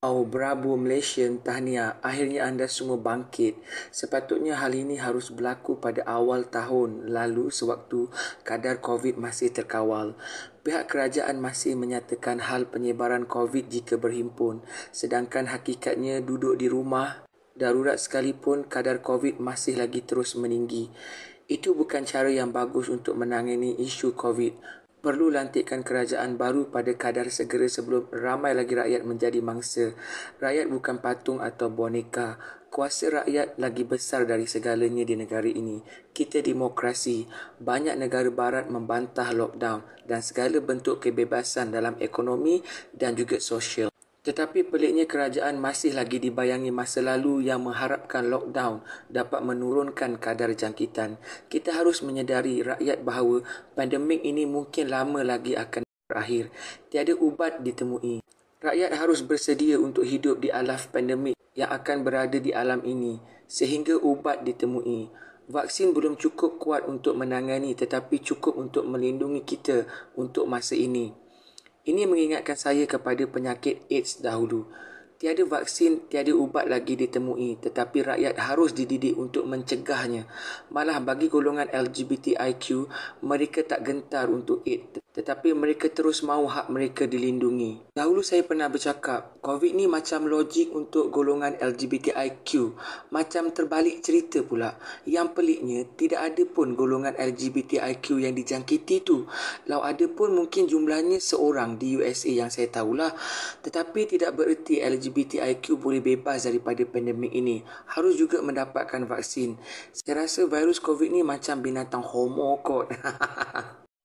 Oh bravo Malaysia, tahniah. Akhirnya anda semua bangkit. Sepatutnya hal ini harus berlaku pada awal tahun lalu sewaktu kadar COVID masih terkawal. Pihak kerajaan masih menyatakan hal penyebaran COVID jika berhimpun. Sedangkan hakikatnya duduk di rumah darurat sekalipun kadar COVID masih lagi terus meninggi. Itu bukan cara yang bagus untuk menangani isu COVID perlu lantikkan kerajaan baru pada kadar segera sebelum ramai lagi rakyat menjadi mangsa. Rakyat bukan patung atau boneka. Kuasa rakyat lagi besar dari segalanya di negara ini. Kita demokrasi. Banyak negara barat membantah lockdown dan segala bentuk kebebasan dalam ekonomi dan juga sosial. Tetapi peliknya kerajaan masih lagi dibayangi masa lalu yang mengharapkan lockdown dapat menurunkan kadar jangkitan. Kita harus menyedari rakyat bahawa pandemik ini mungkin lama lagi akan berakhir. Tiada ubat ditemui. Rakyat harus bersedia untuk hidup di alaf pandemik yang akan berada di alam ini sehingga ubat ditemui. Vaksin belum cukup kuat untuk menangani tetapi cukup untuk melindungi kita untuk masa ini. Ini mengingatkan saya kepada penyakit AIDS dahulu. Tiada vaksin, tiada ubat lagi ditemui tetapi rakyat harus dididik untuk mencegahnya. Malah bagi golongan LGBTIQ, mereka tak gentar untuk AIDS tetapi mereka terus mahu hak mereka dilindungi. Dahulu saya pernah bercakap, COVID ni macam logik untuk golongan LGBTIQ. Macam terbalik cerita pula. Yang peliknya, tidak ada pun golongan LGBTIQ yang dijangkiti tu. Lau ada pun mungkin jumlahnya seorang di USA yang saya tahulah. Tetapi tidak bererti LGBTIQ boleh bebas daripada pandemik ini. Harus juga mendapatkan vaksin. Saya rasa virus COVID ni macam binatang homo kot.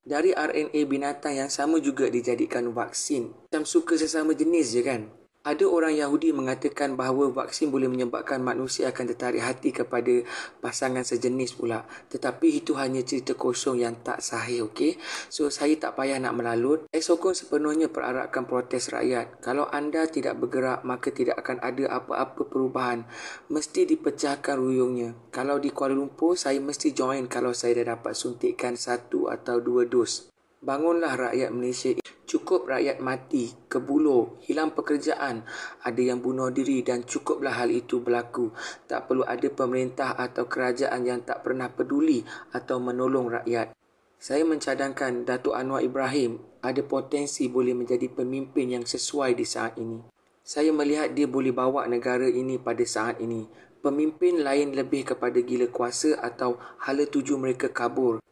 dari RNA binatang yang sama juga dijadikan vaksin. Macam suka sesama jenis je kan? ada orang Yahudi mengatakan bahawa vaksin boleh menyebabkan manusia akan tertarik hati kepada pasangan sejenis pula. Tetapi itu hanya cerita kosong yang tak sahih, okey? So, saya tak payah nak melalut. Saya sokong sepenuhnya perarakan protes rakyat. Kalau anda tidak bergerak, maka tidak akan ada apa-apa perubahan. Mesti dipecahkan ruyungnya. Kalau di Kuala Lumpur, saya mesti join kalau saya dah dapat suntikan satu atau dua dos. Bangunlah rakyat Malaysia. Cukup rakyat mati, kebulu, hilang pekerjaan, ada yang bunuh diri dan cukuplah hal itu berlaku. Tak perlu ada pemerintah atau kerajaan yang tak pernah peduli atau menolong rakyat. Saya mencadangkan Datuk Anwar Ibrahim ada potensi boleh menjadi pemimpin yang sesuai di saat ini. Saya melihat dia boleh bawa negara ini pada saat ini. Pemimpin lain lebih kepada gila kuasa atau hala tuju mereka kabur.